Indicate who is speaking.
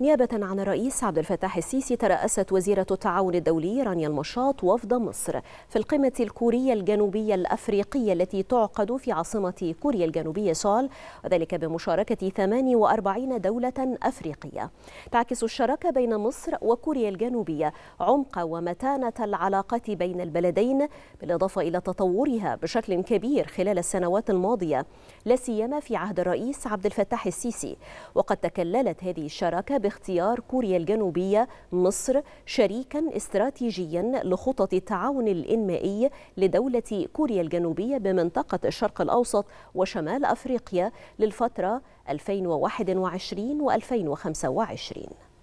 Speaker 1: نيابة عن الرئيس عبد الفتاح السيسي ترأست وزيرة التعاون الدولي رانيا المشاط وفد مصر في القمة الكورية الجنوبية الأفريقية التي تعقد في عاصمة كوريا الجنوبية سول وذلك بمشاركة 48 دولة أفريقية تعكس الشراكة بين مصر وكوريا الجنوبية عمق ومتانة العلاقات بين البلدين بالإضافة إلى تطورها بشكل كبير خلال السنوات الماضية لا سيما في عهد الرئيس عبد الفتاح السيسي وقد تكللت هذه الشراكة باختيار كوريا الجنوبية مصر شريكا استراتيجيا لخطط التعاون الإنمائي لدولة كوريا الجنوبية بمنطقة الشرق الأوسط وشمال أفريقيا للفترة 2021 و2025